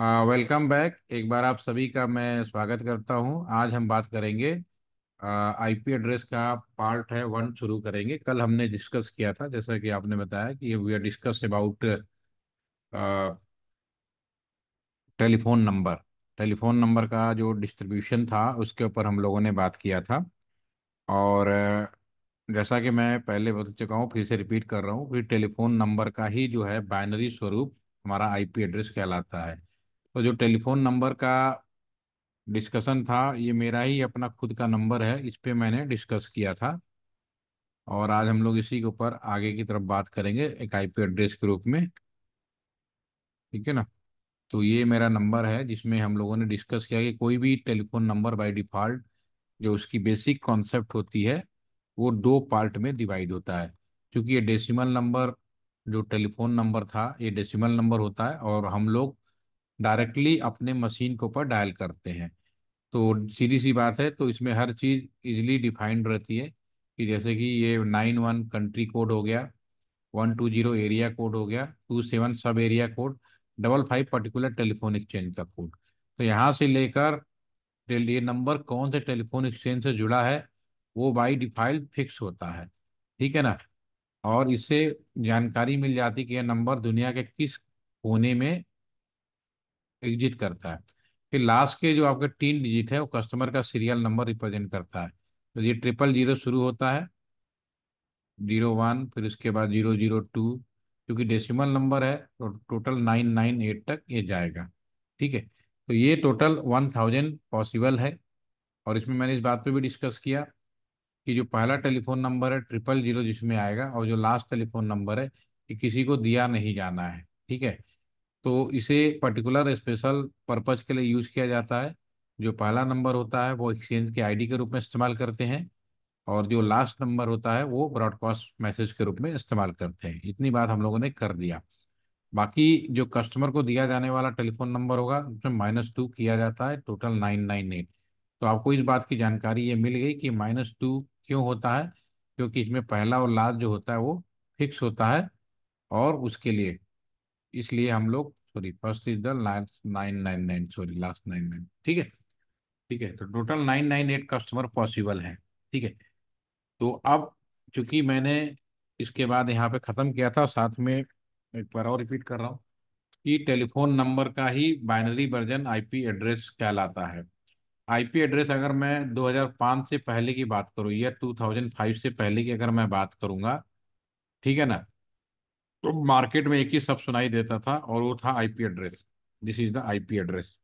Welcome back एक बार आप सभी का मैं स्वागत करता हूं आज हम बात करेंगे आईपी एड्रेस का पार्ट है वन शुरू करेंगे कल हमने डिस्कस किया था जैसा कि आपने बताया कि we are discuss about telephone number telephone number का जो डिस्ट्रीब्यूशन था उसके ऊपर हम लोगों ने बात किया था और जैसा कि मैं पहले बता चुका हूँ फिर से रिपीट कर रहा हूँ कि टेलीफोन नंबर का ही जो है बाइनरी स्वरूप हमारा आईपी एड्रेस कहलाता है तो जो टेलीफोन नंबर का डिस्कशन था ये मेरा ही अपना खुद का नंबर है इस पर मैंने डिस्कस किया था और आज हम लोग इसी के ऊपर आगे की तरफ बात करेंगे एक आईपी एड्रेस के रूप में ठीक है ना तो ये मेरा नंबर है जिसमें हम लोगों ने डिस्कस किया कि कोई भी टेलीफोन नंबर बाय डिफ़ॉल्ट जो उसकी बेसिक कॉन्सेप्ट होती है वो दो पार्ट में डिवाइड होता है क्योंकि ये डेसिमल नंबर जो टेलीफोन नंबर था ये डेसिमल नंबर होता है और हम लोग डायरेक्टली अपने मशीन के ऊपर डायल करते हैं तो सीधी सी बात है तो इसमें हर चीज़ इजीली डिफाइंड रहती है कि जैसे कि ये नाइन वन कंट्री कोड हो गया one two zero area code हो गया two seven sub area code double five particular telephone exchange का कोड तो यहाँ से लेकर ये नंबर कौन से टेलीफोन एक्सचेंज से जुड़ा है वो बाई डिफाइल फिक्स होता है ठीक है ना और इससे जानकारी मिल जाती कि यह नंबर दुनिया के किस कोने में एग्जिट करता है फिर लास्ट के जो आपके तीन डिजिट है वो कस्टमर का सीरियल नंबर रिप्रेजेंट करता है तो ये ट्रिपल जीरो शुरू होता है जीरो वन फिर उसके बाद जीरो जीरो टू क्योंकि डेसिमल नंबर है तो टोटल नाइन नाइन एट तक ये जाएगा ठीक है तो ये टोटल वन थाउजेंड पॉसिबल है और इसमें मैंने इस बात पे भी डिस्कस किया कि जो पहला टेलीफोन नंबर है ट्रिपल जीरो जिसमें आएगा और जो लास्ट टेलीफोन नंबर है ये किसी को दिया नहीं जाना है ठीक है तो इसे पर्टिकुलर स्पेशल पर्पज़ के लिए यूज किया जाता है जो पहला नंबर होता है वो एक्सचेंज के आईडी के रूप में इस्तेमाल करते हैं और जो लास्ट नंबर होता है वो ब्रॉडकास्ट मैसेज के रूप में इस्तेमाल करते हैं इतनी बात हम लोगों ने कर दिया बाकी जो कस्टमर को दिया जाने वाला टेलीफोन नंबर होगा उसमें माइनस टू किया जाता है टोटल नाइन नाइन एट तो आपको इस बात की जानकारी ये मिल गई कि माइनस टू क्यों होता है क्योंकि इसमें पहला और लास्ट जो होता है वो फिक्स होता है और उसके लिए इसलिए हम लोग sorry first is the last nine nine nine sorry last nine nine ठीक है ठीक है तो total nine nine eight customer possible है ठीक है तो अब चूंकि मैंने इसके बाद यहाँ पे ख़त्म किया था साथ में एक बार और रिपीट कर रहा हूँ कि टेलीफोन नंबर का ही बाइनरी वर्जन आईपी एड्रेस कहलाता है आईपी एड्रेस अगर मैं 2005 से पहले की बात करूँ या 2005 से पहले की अगर मैं बात करूँगा ठीक है ना तो मार्केट में एक ही सब सुनाई देता था और वो था IP address this is the IP address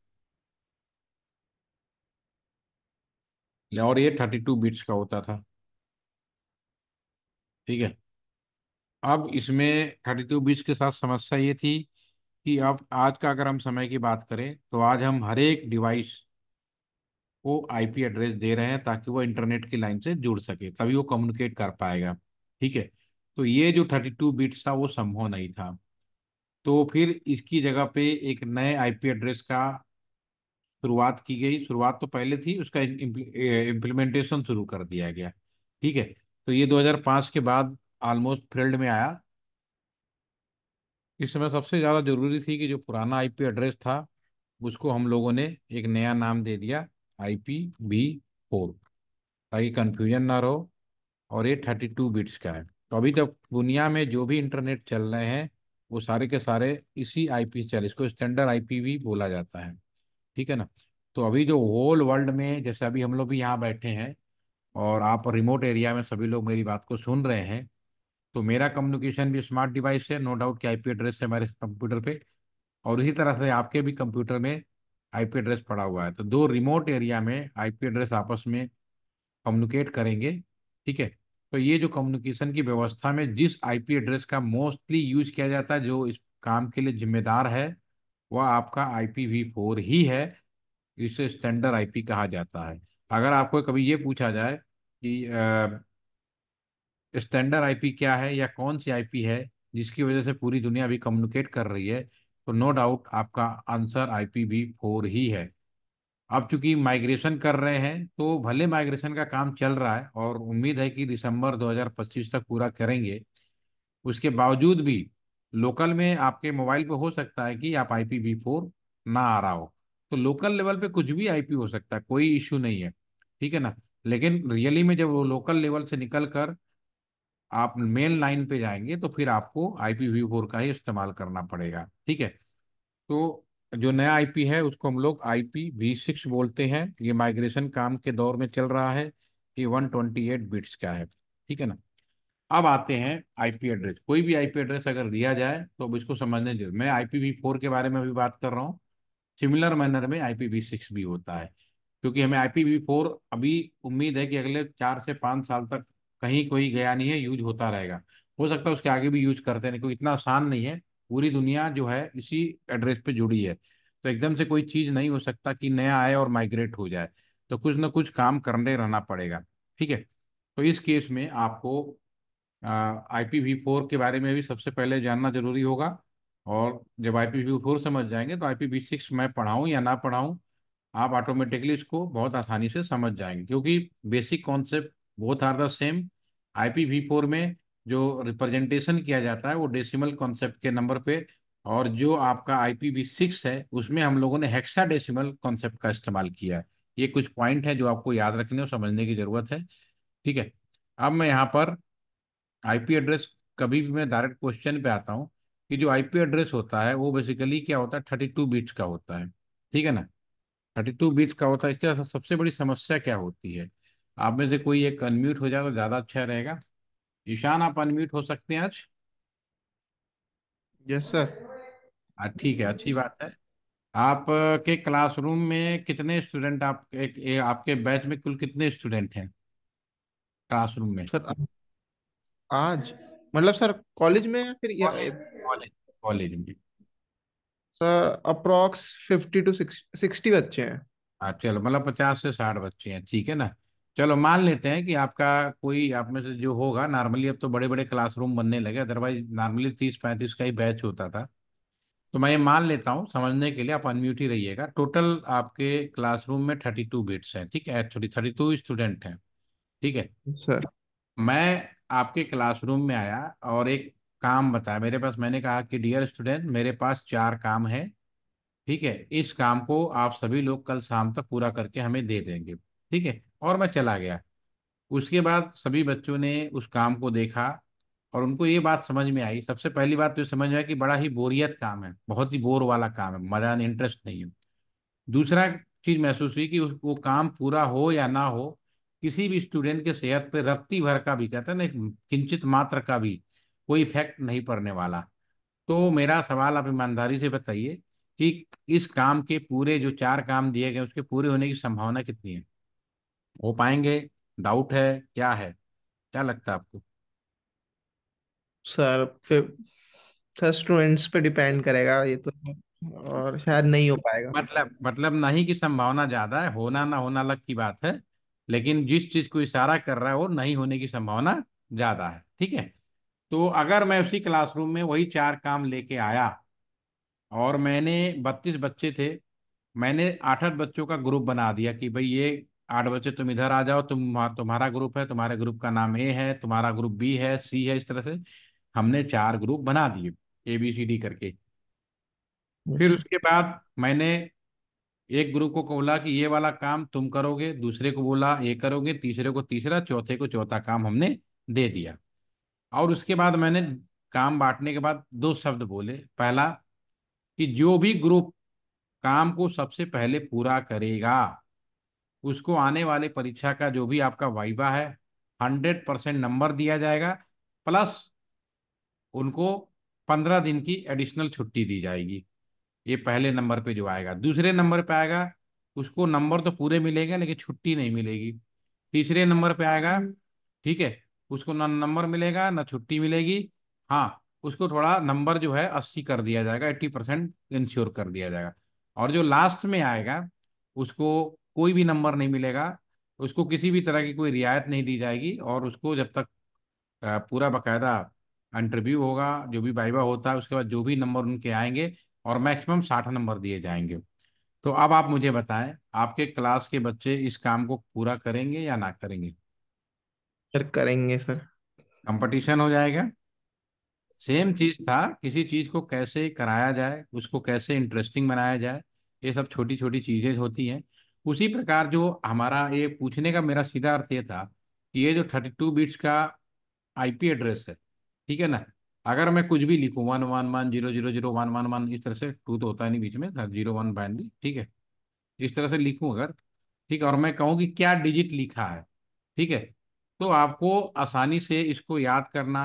और ये थर्टी टू बिट्स का होता था ठीक है अब इसमें थर्टी टू बिट्स के साथ समस्या ये थी कि अब आज का अगर हम समय की बात करें तो आज हम हर एक डिवाइस को आईपी एड्रेस दे रहे हैं ताकि वो इंटरनेट की लाइन से जुड़ सके तभी वो कम्युनिकेट कर पाएगा ठीक है तो ये जो थर्टी टू बिट्स था वो संभव नहीं था तो फिर इसकी जगह पे एक नए आईपी एड्रेस का शुरुआत की गई शुरुआत तो पहले थी उसका इम्प्लीमेंटेशन शुरू कर दिया गया ठीक है तो ये 2005 के बाद ऑलमोस्ट फील्ड में आया इस समय सबसे ज़्यादा ज़रूरी थी कि जो पुराना आईपी एड्रेस था उसको हम लोगों ने एक नया नाम दे दिया आई पी वी फोर ताकि कन्फ्यूजन ना रहो और ये थर्टी टू बिट्स का है तो अभी तक दुनिया में जो भी इंटरनेट चल रहे हैं वो सारे के सारे इसी आईपी से चल इसको स्टैंडर्ड पी भी बोला जाता है ठीक है ना तो अभी जो होल वर्ल्ड में जैसे अभी हम लोग भी यहाँ बैठे हैं और आप रिमोट एरिया में सभी लोग मेरी बात को सुन रहे हैं तो मेरा कम्युनिकेशन भी स्मार्ट डिवाइस है नो डाउट कि पी एड्रेस है हमारे कंप्यूटर पे और इसी तरह से आपके भी कंप्यूटर में पी एड्रेस पड़ा हुआ है तो दो रिमोट एरिया में पी एड्रेस आपस में कम्युनिकेट करेंगे ठीक है तो ये जो कम्युनिकेशन की व्यवस्था में जिस आईपी एड्रेस का मोस्टली यूज किया जाता है जो इस काम के लिए जिम्मेदार है वह आपका फोर ही है इसे स्टैंडर्ड आईपी कहा जाता है अगर आपको कभी ये पूछा जाए कि स्टैंडर्ड आईपी क्या है या कौन सी आईपी है जिसकी वजह से पूरी दुनिया अभी कम्युनिकेट कर रही है तो नो डाउट आपका answer I P v four ही है अब चूंकि माइग्रेशन कर रहे हैं तो भले माइग्रेशन का काम चल रहा है और उम्मीद है कि दिसंबर 2025 तक पूरा करेंगे उसके बावजूद भी लोकल में आपके मोबाइल पे हो सकता है कि आप आई पी ना आ रहा हो तो लोकल लेवल पे कुछ भी आईपी हो सकता है कोई इश्यू नहीं है ठीक है ना लेकिन रियली में जब वो लोकल लेवल से निकल कर आप मेन लाइन पे जाएंगे तो फिर आपको आई पी का ही इस्तेमाल करना पड़ेगा ठीक है तो जो नया आईपी है उसको हम लोग आई पी वी सिक्स बोलते हैं ये माइग्रेशन काम के दौर में चल रहा है ये वन ट्वेंटी एट बिट्स का है ठीक है ना अब आते हैं आईपी एड्रेस कोई भी आईपी एड्रेस अगर दिया जाए तो अब इसको समझने जरूर मैं आईपी फोर के बारे में अभी बात कर रहा हूँ सिमिलर मैनर में आई पी वी सिक्स भी होता है क्योंकि हमें आई पी वी फोर अभी उम्मीद है कि अगले चार से पाँच साल तक कहीं कोई गया नहीं है यूज होता रहेगा हो सकता है उसके आगे भी यूज करते नहीं क्योंकि इतना आसान नहीं है पूरी दुनिया जो है इसी एड्रेस पे जुड़ी है तो एकदम से कोई चीज़ नहीं हो सकता कि नया आए और माइग्रेट हो जाए तो कुछ ना कुछ काम करने रहना पड़ेगा ठीक है तो इस केस में आपको आई पी वी फोर के बारे में भी सबसे पहले जानना जरूरी होगा और जब आई पी वी फोर समझ जाएंगे तो आई पी वी सिक्स मैं पढ़ाऊँ या ना पढ़ाऊँ आप ऑटोमेटिकली इसको बहुत आसानी से समझ जाएंगे क्योंकि basic concept both are the same I P v four में जो रिप्रेजेंटेशन किया जाता है वो डेसिमल कॉन्सेप्ट के नंबर पे और जो आपका आई पी बी सिक्स है उसमें हम लोगों ने हेक्सा डेसिमल कॉन्सेप्ट का इस्तेमाल किया है ये कुछ पॉइंट है जो आपको याद रखने और समझने की ज़रूरत है ठीक है अब मैं यहाँ पर आईपी एड्रेस कभी भी मैं डायरेक्ट क्वेश्चन पे आता हूँ कि जो आईपी एड्रेस होता है वो बेसिकली क्या होता है थर्टी टू बीट्स का होता है ठीक है ना थर्टी टू बीट्स का होता है इसके सबसे बड़ी समस्या क्या होती है आप में से कोई एक अनम्यूट हो जाए तो ज़्यादा अच्छा रहेगा ईशान आप अनम्यूट हो सकते हैं आज यस सर ठीक है अच्छी बात है आप के क्लासरूम में कितने स्टूडेंट आप एक, ए, आपके बैच में कुल कितने स्टूडेंट हैं क्लासरूम में सर आज मतलब सर कॉलेज में या फिर कॉलेज कॉलेज में sir approx fifty to sixty बच्चे हैं हाँ चलो मतलब पचास से साठ बच्चे हैं ठीक है ना चलो मान लेते हैं कि आपका कोई आप में से जो होगा नॉर्मली अब तो बड़े बड़े क्लासरूम बनने लगे अदरवाइज नॉर्मली तीस पैंतीस का ही बैच होता था तो मैं ये मान लेता हूँ समझने के लिए आप अनम्यूट ही रहिएगा टोटल आपके क्लासरूम में थर्टी टू बेड्स हैं ठीक है एक्चुअली थर्टी टू स्टूडेंट हैं ठीक है सर मैं आपके क्लासरूम में आया और एक काम बताया मेरे पास मैंने कहा कि डियर स्टूडेंट मेरे पास चार काम है ठीक है इस काम को आप सभी लोग कल शाम तक पूरा करके हमें दे देंगे ठीक है और मैं चला गया उसके बाद सभी बच्चों ने उस काम को देखा और उनको ये बात समझ में आई सबसे पहली बात तो ये समझ में आई कि बड़ा ही बोरियत काम है बहुत ही बोर वाला काम है मजा इंटरेस्ट नहीं है दूसरा चीज़ महसूस हुई कि वो काम पूरा हो या ना हो किसी भी स्टूडेंट के सेहत पे रत्ती भर का भी कहते हैं ना किंचित मात्र का भी कोई इफेक्ट नहीं पड़ने वाला तो मेरा सवाल आप ईमानदारी से बताइए कि इस काम के पूरे जो चार काम दिए गए उसके पूरे होने की संभावना कितनी है हो पाएंगे डाउट है क्या है क्या लगता है आपको सर फिर स्टूडेंट्स पे डिपेंड करेगा ये तो और शायद नहीं हो पाएगा मतलब मतलब नहीं की संभावना ज्यादा है होना ना होना अलग की बात है लेकिन जिस चीज को इशारा कर रहा है वो नहीं होने की संभावना ज्यादा है ठीक है तो अगर मैं उसी क्लासरूम में वही चार काम लेके आया और मैंने बत्तीस बच्चे थे मैंने आठ आठ बच्चों का ग्रुप बना दिया कि भाई ये आठ बच्चे तुम इधर आ जाओ तुम तुम्हारा ग्रुप है तुम्हारे ग्रुप का नाम ए है तुम्हारा ग्रुप बी है सी है इस तरह से हमने चार ग्रुप बना दिए ए बी सी डी करके फिर हम्म। उसके बाद मैंने एक ग्रुप को बोला कि ये वाला काम तुम करोगे दूसरे को बोला ये करोगे तीसरे को तीसरा चौथे को चौथा काम हमने दे दिया और उसके बाद मैंने काम बांटने के बाद दो शब्द बोले पहला कि जो भी ग्रुप काम को सबसे पहले पूरा करेगा उसको आने वाले परीक्षा का जो भी आपका वाइवा है हंड्रेड परसेंट नंबर दिया जाएगा प्लस उनको पंद्रह दिन की एडिशनल छुट्टी दी जाएगी ये पहले नंबर पे जो आएगा दूसरे नंबर पे आएगा उसको नंबर तो पूरे मिलेगा लेकिन छुट्टी नहीं मिलेगी तीसरे नंबर पे आएगा ठीक है उसको ना नंबर मिलेगा ना छुट्टी मिलेगी हाँ उसको थोड़ा नंबर जो है अस्सी कर दिया जाएगा एट्टी परसेंट इंश्योर कर दिया जाएगा और जो लास्ट में आएगा उसको कोई भी नंबर नहीं मिलेगा उसको किसी भी तरह की कोई रियायत नहीं दी जाएगी और उसको जब तक पूरा बाकायदा इंटरव्यू होगा जो भी वाइवा होता है उसके बाद जो भी नंबर उनके आएंगे और मैक्सिमम साठ नंबर दिए जाएंगे तो अब आप मुझे बताएं आपके क्लास के बच्चे इस काम को पूरा करेंगे या ना करेंगे सर करेंगे सर कंपटीशन हो जाएगा सेम चीज था किसी चीज को कैसे कराया जाए उसको कैसे इंटरेस्टिंग बनाया जाए ये सब छोटी छोटी चीजें होती हैं उसी प्रकार जो हमारा ये पूछने का मेरा सीधा अर्थ ये था कि ये जो थर्टी टू बिट्स का आईपी एड्रेस है ठीक है ना अगर मैं कुछ भी लिखूँ one one one zero zero zero one one one इस तरह से टू तो होता है नहीं बीच में जीरो वन बाइनरी ठीक है इस तरह से लिखूँ अगर ठीक है और मैं कहूँ कि क्या डिजिट लिखा है ठीक है तो आपको आसानी से इसको याद करना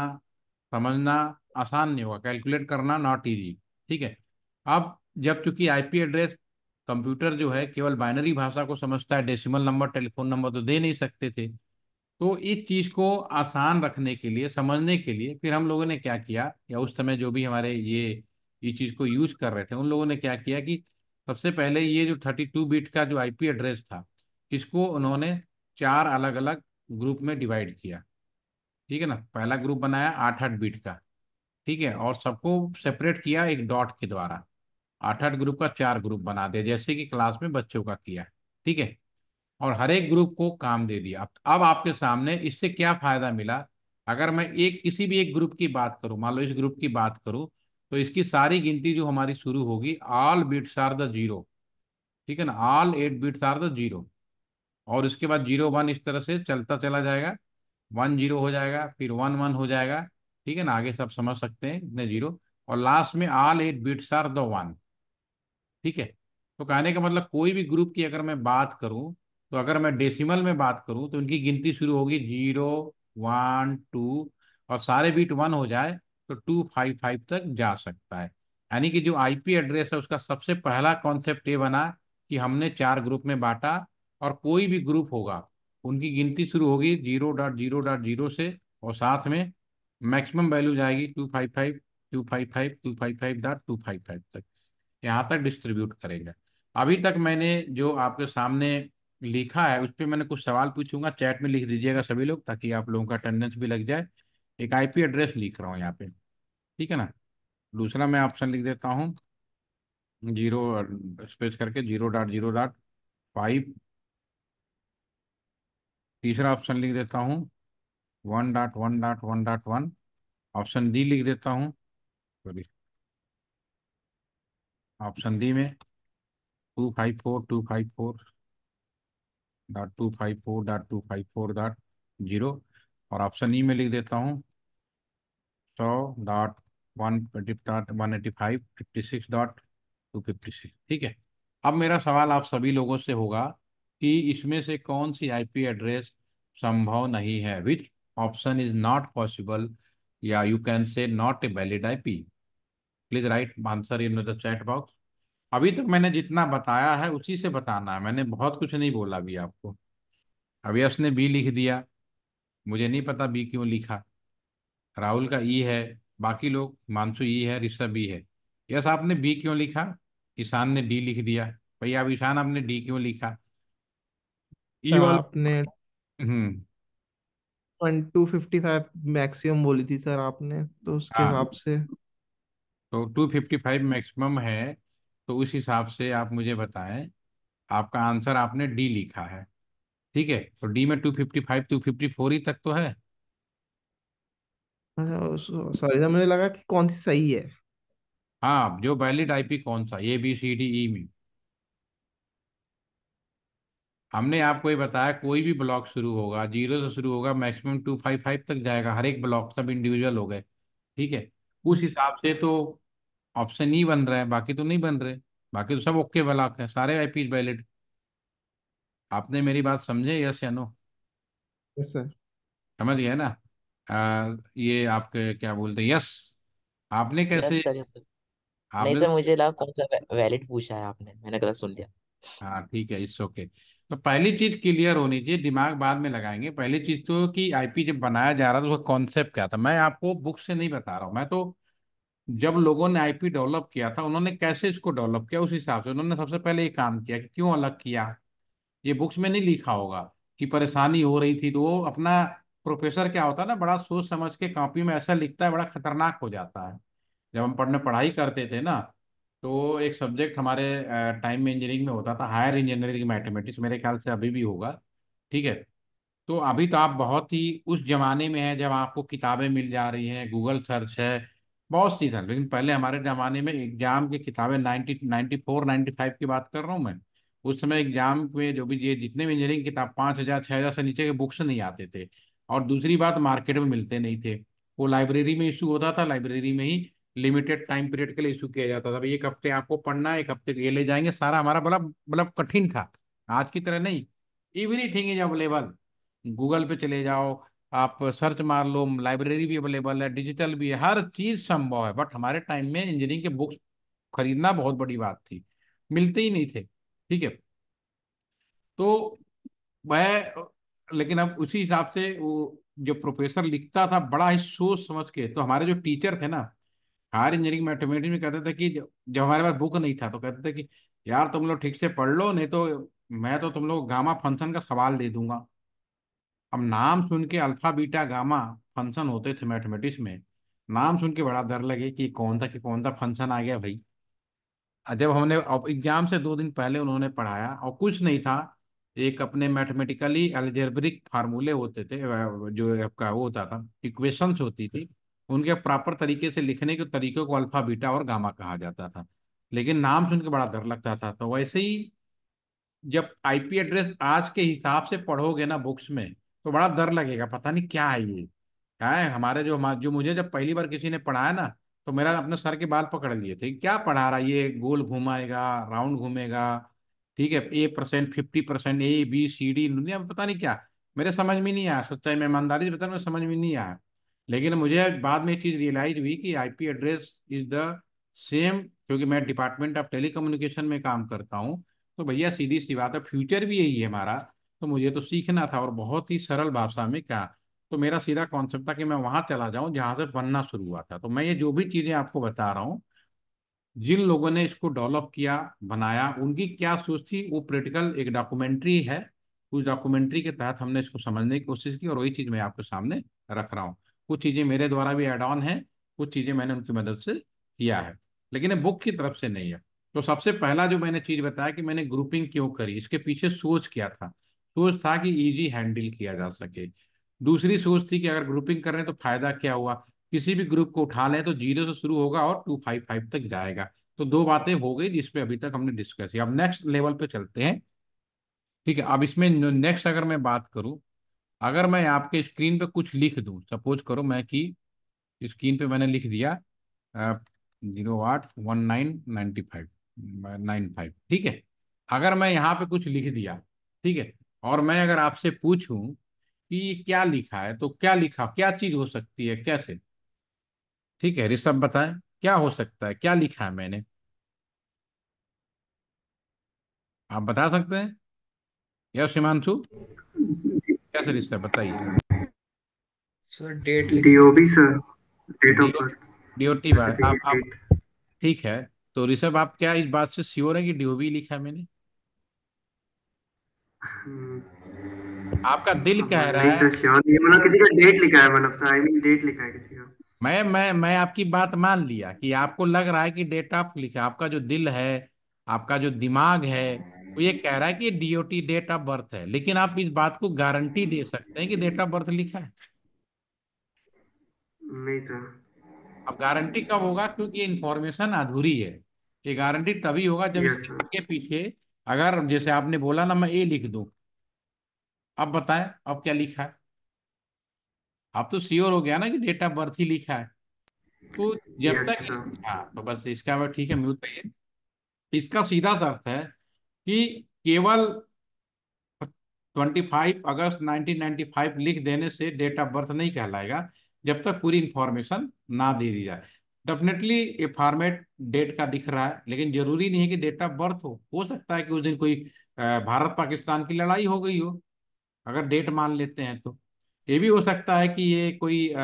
समझना आसान नहीं होगा कैलकुलेट करना नॉट ईजी ठीक है अब जब चूंकि आईपी एड्रेस कंप्यूटर जो है केवल बाइनरी भाषा को समझता है डेसिमल नंबर टेलीफोन नंबर तो दे नहीं सकते थे तो इस चीज़ को आसान रखने के लिए समझने के लिए फिर हम लोगों ने क्या किया या उस समय जो भी हमारे ये ये चीज़ को यूज कर रहे थे उन लोगों ने क्या किया कि सबसे पहले ये जो थर्टी टू बीट का जो आईपी एड्रेस था इसको उन्होंने चार अलग अलग ग्रुप में डिवाइड किया ठीक है ना पहला ग्रुप बनाया आठ आठ बीट का ठीक है और सबको सेपरेट किया एक डॉट के द्वारा आठ आठ ग्रुप का चार ग्रुप बना दिया जैसे कि क्लास में बच्चों का किया ठीक है और हर एक ग्रुप को काम दे दिया अब आपके सामने इससे क्या फायदा मिला अगर मैं एक किसी भी एक ग्रुप की बात करूं मान लो इस ग्रुप की बात करूं तो इसकी सारी गिनती जो हमारी शुरू होगी all bits are the zero ठीक है ना all eight bits are the zero और उसके बाद जीरो वन इस तरह से चलता चला जाएगा वन जीरो हो जाएगा फिर वन वन हो जाएगा ठीक है ना आगे सब समझ सकते हैं इतने जीरो और लास्ट में all eight bits are the one ठीक है तो कहने का मतलब कोई भी ग्रुप की अगर मैं बात करूं तो अगर मैं डेसिमल में बात करूं तो उनकी गिनती शुरू होगी जीरो वन टू और सारे बीट वन हो जाए तो टू फाइव फाइव तक जा सकता है यानी कि जो आईपी एड्रेस है उसका सबसे पहला कॉन्सेप्ट ये बना कि हमने चार ग्रुप में बांटा और कोई भी ग्रुप होगा उनकी गिनती शुरू होगी zero dot zero dot zero से और साथ में मैक्सिमम वैल्यू जाएगी two five five two five five two five five dot two five five तक यहाँ तक डिस्ट्रीब्यूट करेगा अभी तक मैंने जो आपके सामने लिखा है उस पर मैंने कुछ सवाल पूछूंगा चैट में लिख दीजिएगा सभी लोग ताकि आप लोगों का अटेंडेंस भी लग जाए एक आईपी एड्रेस लिख रहा हूँ यहाँ पे ठीक है ना दूसरा मैं ऑप्शन लिख देता हूँ जीरो स्पेस करके zero dot zero dot five तीसरा ऑप्शन लिख देता हूँ one dot one dot one dot one option D लिख देता हूँ सॉरी ऑप्शन डी में two five four two five four dot two five four dot two five four dot zero और option E में लिख देता हूँ सौ dot one twenty dot one eighty five fifty six dot two fifty six ठीक है अब मेरा सवाल आप सभी लोगों से होगा कि इसमें से कौन सी आईपी एड्रेस संभव नहीं है which option is not possible या you can say not a valid I please write answer in the chat box अभी तक मैंने जितना बताया है उसी से बताना है मैंने बहुत कुछ नहीं बोला अभी आपको अभी उसने बी लिख दिया मुझे नहीं पता बी क्यों लिखा राहुल का ई e है बाकी लोग मानसू ई e है ऋषभ बी है यस आपने बी क्यों लिखा ईशान ने डी लिख दिया भाई आप ईशान आपने डी क्यों लिखा ई e आपने हम्म 1255 मैक्सिमम बोली थी सर आपने तो उसके हाँ। हिसाब से तो टू फिफ्टी फाइव मैक्सिमम है तो उस हिसाब से आप मुझे बताएं आपका आंसर आपने डी लिखा है ठीक है तो डी में two fifty five two fifty four ही तक तो है हाँ, सॉरी मुझे लगा कि कौन सी सही है हाँ जो वैलिड आईपी कौन सा ए बी सी डी ई में हमने आपको ये बताया कोई भी ब्लॉक शुरू होगा जीरो से शुरू होगा मैक्सिमम टू फाइव फाइव तक जाएगा हर एक ब्लॉक सब इंडिविजुअल हो गए ठीक है उस हम्म। हिसाब से तो ऑप्शन ही बन रहा है बाकी तो नहीं बन रहे बाकी तो सब ओके वाला है सारे आईपी वैलिड आपने मेरी बात समझे यस या नो यस सर समझ गया ना आ, ये आपके क्या बोलते यस आपने कैसे आपने नहीं सर मुझे लगा कौन सा वैलिड पूछा है आपने मैंने गलत सुन लिया हाँ ठीक है इट्स ओके तो पहली चीज क्लियर होनी चाहिए दिमाग बाद में लगाएंगे पहली चीज तो कि आईपी जब बनाया जा रहा था उसका कॉन्सेप्ट क्या था मैं आपको बुक से नहीं बता रहा हूँ मैं तो जब लोगों ने आईपी डेवलप किया था उन्होंने कैसे इसको डेवलप किया उस हिसाब से उन्होंने सबसे पहले ये काम किया कि क्यों अलग किया ये बुक्स में नहीं लिखा होगा कि परेशानी हो रही थी तो वो अपना प्रोफेसर क्या होता है ना बड़ा सोच समझ के कॉपी में ऐसा लिखता है बड़ा खतरनाक हो जाता है जब हम पढ़ने पढ़ाई करते थे ना तो एक सब्जेक्ट हमारे टाइम में इंजीनियरिंग में होता था हायर इंजीनियरिंग मैथमेटिक्स मेरे ख्याल से अभी भी होगा ठीक है तो अभी तो आप बहुत ही उस जमाने में हैं जब आपको किताबें मिल जा रही हैं गूगल सर्च है बहुत सी था लेकिन पहले हमारे ज़माने में एग्जाम की किताबें ninety ninety four ninety five की बात कर रहा हूँ मैं उस समय एग्जाम में जो भी ये जितने भी इंजीनियरिंग किताब पाँच हज़ार छः हज़ार से नीचे के बुक्स नहीं आते थे और दूसरी बात मार्केट में मिलते नहीं थे वो लाइब्रेरी में इशू होता था लाइब्रेरी में ही लिमिटेड टाइम पीरियड के लिए इशू किया जाता था एक हफ्ते आपको पढ़ना है एक हफ्ते ये ले जाएंगे सारा हमारा बड़ा मतलब कठिन था आज की तरह नहीं everything is available Google पे चले जाओ आप सर्च मार लो लाइब्रेरी भी अवेलेबल है डिजिटल भी है हर चीज़ संभव है बट हमारे टाइम में इंजीनियरिंग के बुक्स खरीदना बहुत बड़ी बात थी मिलते ही नहीं थे ठीक है तो वह लेकिन अब उसी हिसाब से वो जो प्रोफेसर लिखता था बड़ा ही सोच समझ के तो हमारे जो टीचर थे ना हायर इंजीनियरिंग मैथमेटिक्स में कहते थे कि जब हमारे पास बुक नहीं था तो कहते थे कि यार तुम लोग ठीक से पढ़ लो नहीं तो मैं तो तुम लोग गामा फंक्शन का सवाल दे दूंगा अब नाम सुन के अल्फा बीटा गामा फंक्शन होते थे मैथमेटिक्स में नाम सुन के बड़ा डर लगे कि कौन सा कि कौन सा फंक्शन आ गया भाई जब हमने एग्जाम से दो दिन पहले उन्होंने पढ़ाया और कुछ नहीं था एक अपने मैथमेटिकली एलजेब्रिक फार्मूले होते थे जो आपका वो होता था इक्वेशंस होती थी उनके प्रॉपर तरीके से लिखने के तरीकों को अल्फा बीटा और गामा कहा जाता था लेकिन नाम सुन के बड़ा डर लगता था तो वैसे ही जब आईपी एड्रेस आज के हिसाब से पढ़ोगे ना बुक्स में तो बड़ा डर लगेगा पता नहीं क्या है ये क्या है हमारे जो हमारे जो मुझे जब पहली बार किसी ने पढ़ाया ना तो मेरा अपने सर के बाल पकड़ लिए थे क्या पढ़ा रहा ये गोल घुमाएगा राउंड घूमेगा ठीक है A percent fifty percent A B C D पता नहीं क्या मेरे समझ में नहीं आया सच्चाई में ईमानदारी से बता मैं समझ में नहीं आया लेकिन मुझे बाद में एक चीज़ रियलाइज हुई कि IP address is the same क्योंकि मैं डिपार्टमेंट ऑफ टेलीकम्युनिकेशन में काम करता हूँ तो भैया सीधी सी बात है फ्यूचर भी यही है हमारा तो मुझे तो सीखना था और बहुत ही सरल भाषा में कहा तो मेरा सीधा कॉन्सेप्ट था कि मैं वहां चला जाऊं जहां से बनना शुरू हुआ था तो मैं ये जो भी चीजें आपको बता रहा हूँ जिन लोगों ने इसको डेवलप किया बनाया उनकी क्या सोच थी वो पोलिटिकल एक डॉक्यूमेंट्री है उस डॉक्यूमेंट्री के तहत हमने इसको समझने की कोशिश की और वही चीज़ मैं आपके सामने रख रहा हूँ कुछ चीज़ें मेरे द्वारा भी एड ऑन है कुछ चीज़ें मैंने उनकी मदद से किया है लेकिन बुक की तरफ से नहीं है तो सबसे पहला जो मैंने चीज़ बताया कि मैंने ग्रुपिंग क्यों करी इसके पीछे सोच क्या था सोच था कि इजी हैंडल किया जा सके दूसरी सोच थी कि अगर ग्रुपिंग कर रहे हैं तो फायदा क्या हुआ किसी भी ग्रुप को उठा लें तो जीरो से शुरू होगा और टू फाइव फाइव तक जाएगा तो दो बातें हो गई जिसपे अभी तक हमने डिस्कस किया अब नेक्स्ट लेवल पे चलते हैं ठीक है अब इसमें नेक्स्ट अगर मैं बात करूं अगर मैं आपके स्क्रीन पे कुछ लिख दू सपोज करो मैं कि स्क्रीन पे मैंने लिख दिया जीरो आठ one nine ninety five nine five ठीक है अगर मैं यहाँ पे कुछ लिख दिया ठीक है और मैं अगर आपसे पूछूं कि ये क्या लिखा है तो क्या लिखा क्या चीज हो सकती है कैसे ठीक है ऋषभ बताएं क्या हो सकता है क्या लिखा है मैंने आप बता सकते हैं या हिमांशु कैसे ऋषभ बताइए sir date DOB sir date of DOT बात आप ठीक है तो ऋषभ आप क्या इस बात से श्योर है कि डीओबी लिखा है मैंने आपका दिल कह रहा है ये मतलब किसी का डेट लिखा है मतलब आई मीन डेट लिखा है किसी का मैं मैं मैं आपकी बात मान लिया कि आपको लग रहा है कि डेट ऑफ लिखा आपका जो दिल है आपका जो दिमाग है वो ये कह रहा है कि डीओटी डेट ऑफ बर्थ है लेकिन आप इस बात को गारंटी दे सकते हैं कि डेट ऑफ बर्थ लिखा है नहीं सर अब गारंटी कब होगा क्योंकि इन्फॉर्मेशन अधूरी है ये गारंटी तभी होगा जब इसके पीछे अगर जैसे आपने बोला ना मैं ए लिख दूं अब बताएं अब क्या लिखा है आप तो सियोर हो गया ना कि डेट ऑफ बर्थ ही लिखा है तो जब yes, तक हाँ तो बस इसका ठीक है म्यूट करिए इसका सीधा सा अर्थ है कि केवल 25 अगस्त 1995 लिख देने से डेट ऑफ बर्थ नहीं कहलाएगा जब तक पूरी इंफॉर्मेशन ना दे दी जाए डेफिनेटली ये फॉर्मेट डेट का दिख रहा है लेकिन जरूरी नहीं है कि डेट ऑफ बर्थ हो हो सकता है कि उस दिन कोई भारत पाकिस्तान की लड़ाई हो गई हो अगर डेट मान लेते हैं तो ये भी हो सकता है कि ये कोई आ,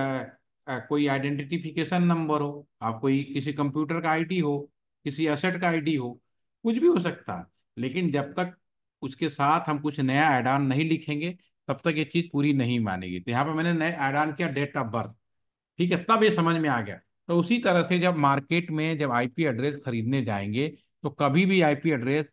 आ, कोई आइडेंटिफिकेशन नंबर हो आप कोई किसी कंप्यूटर का आईडी हो किसी एसेट का आईडी हो कुछ भी हो सकता है लेकिन जब तक उसके साथ हम कुछ नया एडान नहीं लिखेंगे तब तक ये चीज़ पूरी नहीं मानेगी तो यहाँ पर मैंने नए एडान किया डेट ऑफ बर्थ ठीक है तब ये समझ में आ गया तो उसी तरह से जब मार्केट में जब आईपी एड्रेस खरीदने जाएंगे तो कभी भी आईपी एड्रेस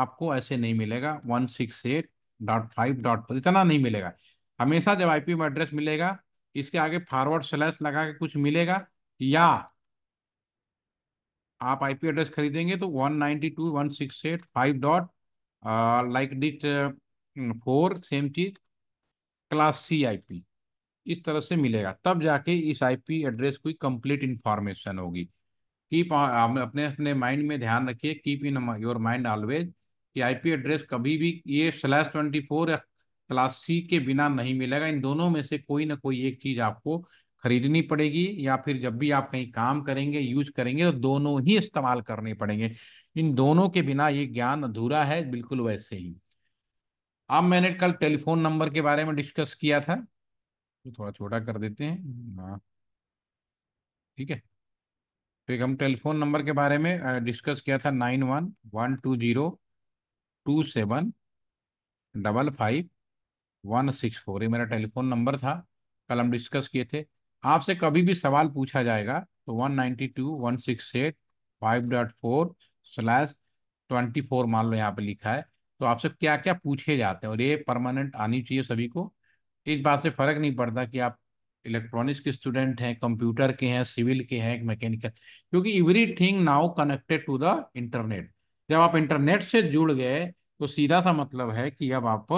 आपको ऐसे नहीं मिलेगा one six eight dot five dot पर इतना नहीं मिलेगा हमेशा जब आईपी में एड्रेस मिलेगा इसके आगे फॉरवर्ड स्लैश लगा के कुछ मिलेगा या आप आईपी एड्रेस खरीदेंगे तो one ninety two one six eight five dot like ditto four same चीज क्लास सी आई पी इस तरह से मिलेगा तब जाके इस आईपी एड्रेस की कंप्लीट इंफॉर्मेशन होगी कीप अपने अपने माइंड में ध्यान रखिए keep in your mind always कि आईपी एड्रेस कभी भी ये स्लैश ट्वेंटी फोर या क्लास सी के बिना नहीं मिलेगा इन दोनों में से कोई ना कोई एक चीज़ आपको खरीदनी पड़ेगी या फिर जब भी आप कहीं काम करेंगे यूज करेंगे तो दोनों ही इस्तेमाल करने पड़ेंगे इन दोनों के बिना ये ज्ञान अधूरा है बिल्कुल वैसे ही अब मैंने कल टेलीफोन नंबर के बारे में डिस्कस किया था तो थोड़ा छोटा कर देते हैं हाँ ठीक है तो एक हम टेलीफोन नंबर के बारे में डिस्कस किया था nine one one two zero two seven double five one six four ये मेरा टेलीफोन नंबर था कल हम डिस्कस किए थे आपसे कभी भी सवाल पूछा जाएगा तो one ninety two one six eight five dot four slash twenty four मान लो यहाँ पे लिखा है तो आपसे क्या क्या पूछे जाते हैं और ये परमानेंट आनी चाहिए सभी को इस बात से फर्क नहीं पड़ता कि आप इलेक्ट्रॉनिक्स के स्टूडेंट हैं कंप्यूटर के हैं सिविल के हैं मैकेनिकल क्योंकि everything now connected to the internet जब आप इंटरनेट से जुड़ गए तो सीधा सा मतलब है कि अब आप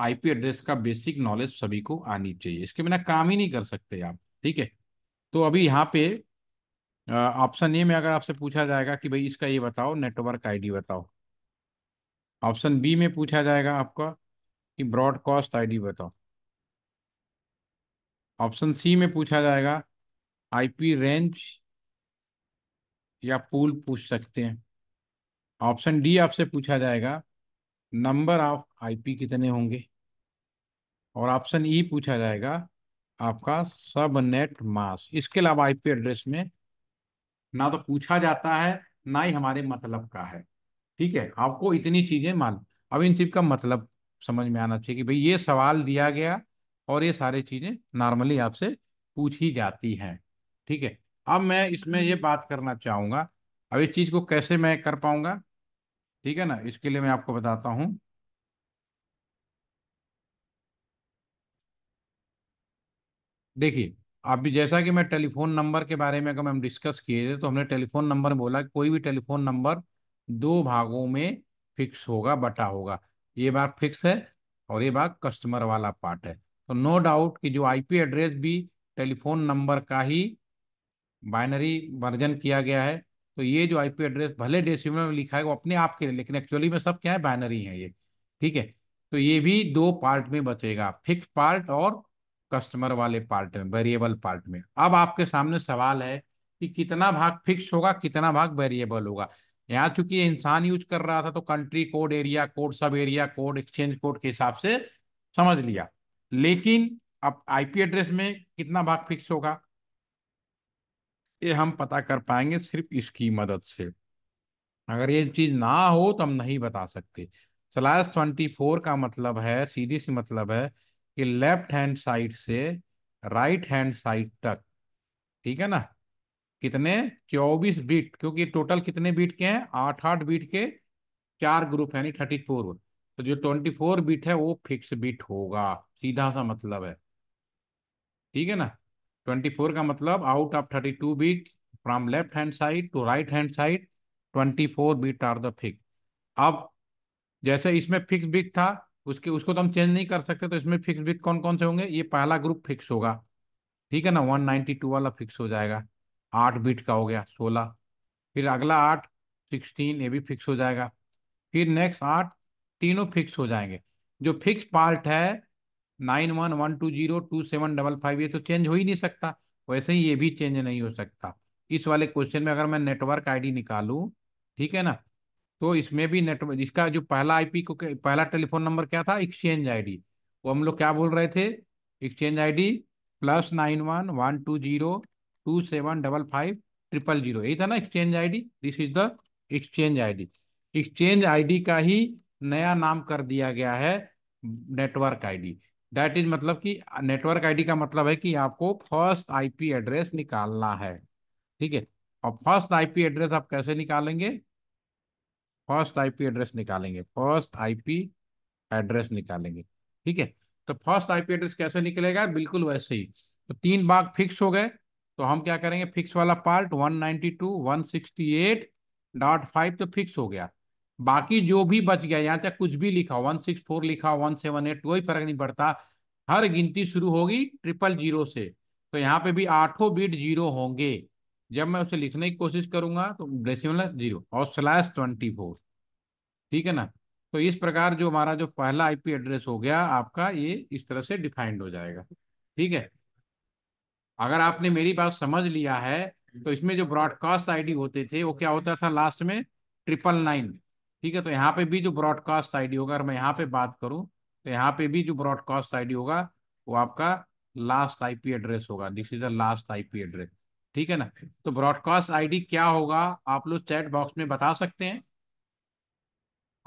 आईपी एड्रेस का बेसिक नॉलेज सभी को आनी चाहिए इसके बिना काम ही नहीं कर सकते आप ठीक है तो अभी यहाँ पे ऑप्शन ए में अगर आपसे पूछा जाएगा कि भाई इसका ये बताओ नेटवर्क आईडी बताओ ऑप्शन बी में पूछा जाएगा आपका कि ब्रॉडकास्ट आईडी बताओ ऑप्शन सी में पूछा जाएगा आईपी रेंज या पूल पूछ सकते हैं ऑप्शन डी आपसे पूछा जाएगा नंबर ऑफ आईपी कितने होंगे और ऑप्शन ई e पूछा जाएगा आपका सब नेट मास इसके अलावा आईपी एड्रेस में ना तो पूछा जाता है ना ही हमारे मतलब का है ठीक है आपको इतनी चीजें मान अब इन सब का मतलब समझ में आना चाहिए कि भाई ये सवाल दिया गया और ये सारी चीज़ें नॉर्मली आपसे पूछी जाती हैं ठीक है अब मैं इसमें ये बात करना चाहूंगा अब इस चीज़ को कैसे मैं कर पाऊंगा ठीक है ना इसके लिए मैं आपको बताता हूं देखिए अभी जैसा कि मैं टेलीफोन नंबर के बारे में अगर हम डिस्कस किए थे तो हमने टेलीफोन नंबर बोला कोई भी टेलीफोन नंबर दो भागों में फिक्स होगा बटा होगा ये बात फिक्स है और ये बात कस्टमर वाला पार्ट है तो नो डाउट कि जो आईपी एड्रेस भी टेलीफोन नंबर का ही बाइनरी वर्जन किया गया है तो ये जो आईपी एड्रेस भले डेसिमल में लिखा है वो अपने आप के लिए लेकिन एक्चुअली में सब क्या है बाइनरी है ये ठीक है तो ये भी दो पार्ट में बचेगा फिक्स पार्ट और कस्टमर वाले पार्ट में वेरिएबल पार्ट में अब आपके सामने सवाल है कि कितना भाग फिक्स होगा कितना भाग वेरिएबल होगा यहाँ क्योंकि इंसान यूज कर रहा था तो country code area code sub area code exchange code के हिसाब से समझ लिया लेकिन अब आईपी एड्रेस में कितना भाग फिक्स होगा ये हम पता कर पाएंगे सिर्फ इसकी मदद से अगर ये चीज़ ना हो तो हम नहीं बता सकते स्लैश ट्वेंटी फोर का मतलब है सीधी सी मतलब है कि लेफ्ट हैंड साइड से राइट हैंड साइड तक ठीक है ना कितने चौबीस बीट क्योंकि टोटल कितने बीट के हैं आठ आठ बीट के चार ग्रुप यानी थर्टी फोर तो जो ट्वेंटी फोर बीट है वो फिक्स बीट होगा सीधा सा मतलब है ठीक है ना ट्वेंटी फोर का मतलब out of thirty two bit from left hand side to right hand side twenty four bit are the fix अब जैसे इसमें फिक्स बीट था उसके उसको तो हम चेंज नहीं कर सकते तो इसमें फिक्स बीट कौन कौन से होंगे ये पहला ग्रुप फिक्स होगा ठीक है ना वन टू वाला फिक्स हो जाएगा आठ बीट का हो गया सोलह फिर अगला आठ सिक्सटीन ये भी फिक्स हो जाएगा फिर नेक्स्ट आठ तीनों फिक्स हो जाएंगे जो फिक्स पार्ट है nine one one two zero two seven double five ये तो चेंज हो ही नहीं सकता वैसे ही ये भी चेंज नहीं हो सकता इस वाले क्वेश्चन में अगर मैं नेटवर्क आईडी निकालूं ठीक है ना तो इसमें भी नेटवर्क इसका जो पहला आईपी को पहला टेलीफोन नंबर क्या था एक्सचेंज आईडी वो हम लोग क्या बोल रहे थे exchange I D plus nine one one two zero two seven double five triple zero यही था ना exchange ID this is the exchange ID exchange ID का ही नया नाम कर दिया गया है नेटवर्क आईडी दैट इज मतलब कि नेटवर्क आईडी का मतलब है कि आपको फर्स्ट आईपी एड्रेस निकालना है ठीक है और फर्स्ट आईपी एड्रेस आप कैसे निकालेंगे फर्स्ट आईपी एड्रेस निकालेंगे फर्स्ट आईपी एड्रेस निकालेंगे ठीक है तो फर्स्ट आईपी एड्रेस कैसे निकलेगा बिल्कुल वैसे ही तो तीन भाग फिक्स हो गए तो हम क्या करेंगे फिक्स वाला पार्ट 192 एट डॉट फाइव तो फिक्स हो गया बाकी जो भी बच गया यहाँ तक कुछ भी लिखा 164 लिखा 178 कोई फर्क नहीं पड़ता हर गिनती शुरू होगी ट्रिपल जीरो से तो यहाँ पे भी आठों बीट जीरो होंगे जब मैं उसे लिखने की कोशिश करूंगा तो डेसिमल जीरो और स्लैश ट्वेंटी फोर ठीक है ना तो इस प्रकार जो हमारा जो पहला आईपी एड्रेस हो गया आपका ये इस तरह से डिफाइंड हो जाएगा ठीक है अगर आपने मेरी बात समझ लिया है तो इसमें जो ब्रॉडकास्ट आईडी होते थे वो क्या होता था लास्ट में ट्रिपल नाइन ठीक है तो यहाँ पे भी जो ब्रॉडकास्ट आईडी होगा अगर मैं यहाँ पे बात करूँ तो यहाँ पे भी जो ब्रॉडकास्ट आईडी होगा वो आपका लास्ट आईपी एड्रेस होगा this is the last IP address ठीक है ना तो ब्रॉडकास्ट आईडी क्या होगा आप लोग चैट बॉक्स में बता सकते हैं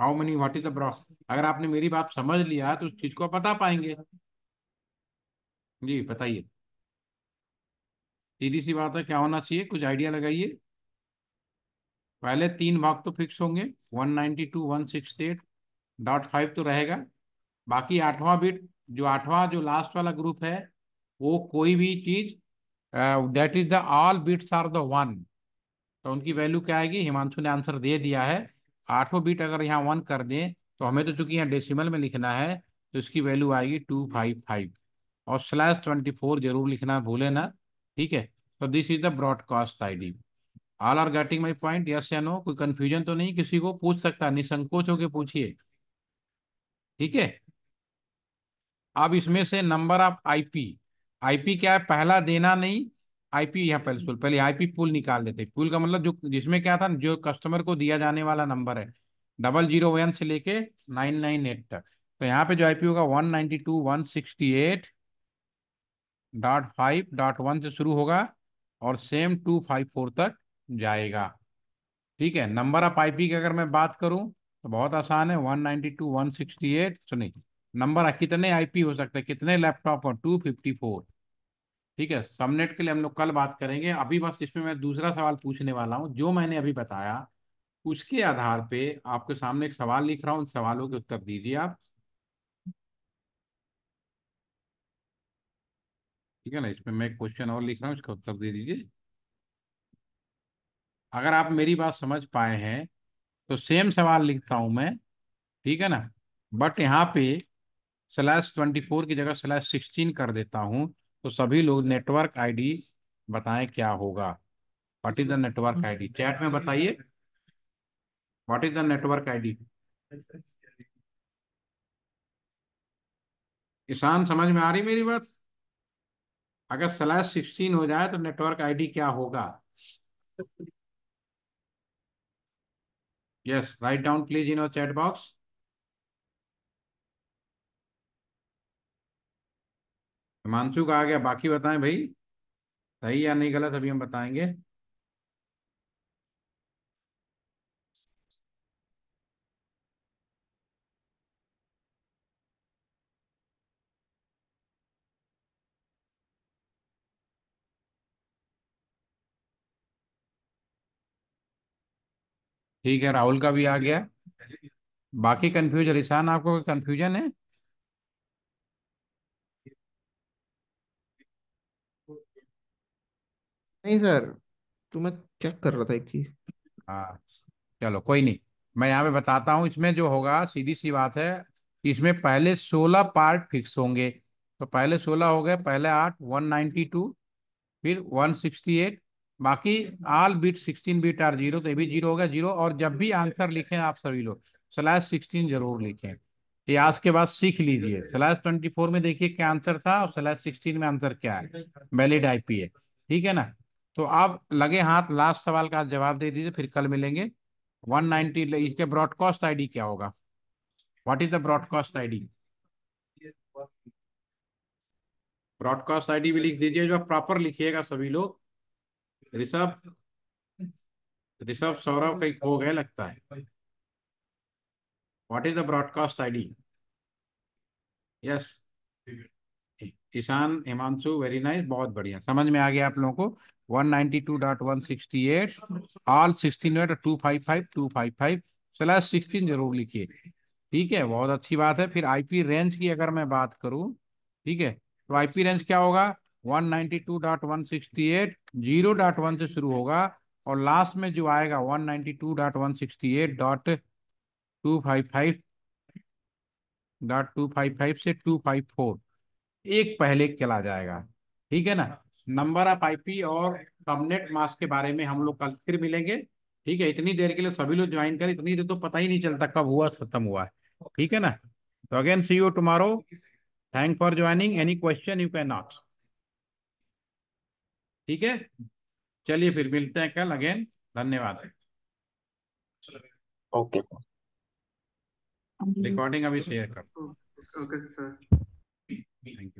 how many what is the broad अगर आपने मेरी बात समझ लिया तो उस चीज को बता पाएंगे जी बताइए सीधी सी बात है क्या होना चाहिए कुछ आइडिया लगाइए पहले तीन भाग तो फिक्स होंगे one ninety two one six eight dot five तो रहेगा बाकी आठवां बिट जो आठवां जो लास्ट वाला ग्रुप है वो कोई भी चीज that is the all bits are the one तो उनकी वैल्यू क्या आएगी हिमांशु ने आंसर दे दिया है आठवां बिट अगर यहाँ वन कर दें तो हमें तो चूंकि यहाँ डेसिमल में लिखना है तो इसकी वैल्यू आएगी टू फाइव फाइव और स्लैश ट्वेंटी फोर जरूर लिखना भूले ना ठीक है तो this is the broadcast I D all are getting my point yes या नो कोई कंफ्यूजन तो नहीं किसी को पूछ सकता निसंकोच होके पूछिए ठीक है अब इसमें से नंबर ऑफ आईपी आईपी क्या है पहला देना नहीं आईपी यहाँ पहले पहले आईपी पुल निकाल देते पुल का मतलब जो जिसमें क्या था जो कस्टमर को दिया जाने वाला नंबर है डबल जीरो वन से लेके नाइन नाइन एट तक तो यहाँ पे जो आईपी होगा one ninety two one sixty eight dot five dot one से शुरू होगा और सेम टू फाइव फोर तक जाएगा ठीक है नंबर ऑफ आईपी की अगर मैं बात करूं तो बहुत आसान है one ninety two one sixty eight सुनिए नंबर कितने आईपी हो सकते हैं कितने लैपटॉप और टू फिफ्टी फोर ठीक है सबनेट के लिए हम लोग कल बात करेंगे अभी बस इसमें मैं दूसरा सवाल पूछने वाला हूँ जो मैंने अभी बताया उसके आधार पे आपके सामने एक सवाल लिख रहा हूँ उन सवालों के उत्तर दीजिए आप ठीक है ना इसमें मैं क्वेश्चन और लिख रहा हूँ इसका उत्तर दे दीजिए अगर आप मेरी बात समझ पाए हैं तो सेम सवाल लिखता हूं मैं ठीक है ना बट यहाँ पे स्लैश ट्वेंटी फोर की जगह स्लैश सिक्सटीन कर देता हूँ तो सभी लोग नेटवर्क आईडी बताएं क्या होगा what is the network ID chat में बताइए what is the network ID किसान समझ में आ रही मेरी बात अगर स्लैश सिक्सटीन हो जाए तो नेटवर्क आईडी क्या होगा yes write down please in chat box Himanshu का आ गया बाकी बताएं भाई सही या नहीं गलत अभी हम बताएंगे ठीक है राहुल का भी आ गया बाकी कंफ्यूज रिसान आपको कंफ्यूजन है नहीं सर तुम्हें तो मैं चेक कर रहा था एक चीज हाँ चलो कोई नहीं मैं यहाँ पे बताता हूँ इसमें जो होगा सीधी सी बात है इसमें पहले सोलह पार्ट फिक्स होंगे तो पहले सोलह हो गए पहले आठ वन नाइन्टी टू फिर वन सिक्सटी एट बाकी all bit sixteen bit are zero तो ये भी जीरो होगा जीरो और जब भी आंसर हम्म। लिखें आप सभी लोग स्लैश सिक्सटीन जरूर लिखें ये आज के बाद सीख लीजिए स्लैश ट्वेंटी फोर में देखिए क्या आंसर था और स्लैश सिक्सटीन में आंसर क्या है वैलिड आईपी है ठीक है ना तो आप लगे हाथ लास्ट सवाल का जवाब दे दीजिए फिर कल मिलेंगे वन नाइनटी इसके ब्रॉडकास्ट आईडी क्या होगा what is the broadcast I D broadcast ID भी लिख दीजिए जो प्रॉपर लिखिएगा सभी लोग ऋषभ ऋषभ सौरभ कहीं खो गए लगता है what is the broadcast ID yes Ishan Himanshu very nice बहुत बढ़िया समझ में आ गया आप लोगों को 192.168 ऑल 16 वेट 255 255 स्लैश 16 जरूर लिखिए ठीक है बहुत अच्छी बात है फिर आईपी रेंज की अगर मैं बात करूं ठीक है तो आईपी रेंज क्या होगा 192.168 वन से शुरू होगा और लास्ट में जो आएगा 192.168.255.255 से 254 एक पहले चला जाएगा ठीक है ना नंबर ऑफ आईपी और कमनेट मास्क के बारे में हम लोग कल फिर मिलेंगे ठीक है इतनी देर के लिए सभी लोग ज्वाइन करें इतनी देर तो पता ही नहीं चलता कब हुआ खत्म हुआ है ठीक है ना तो again see you tomorrow thank for joining any question you can ask ठीक है चलिए फिर मिलते हैं कल अगेन धन्यवाद ओके रिकॉर्डिंग अभी शेयर कर ओके सर थैंक यू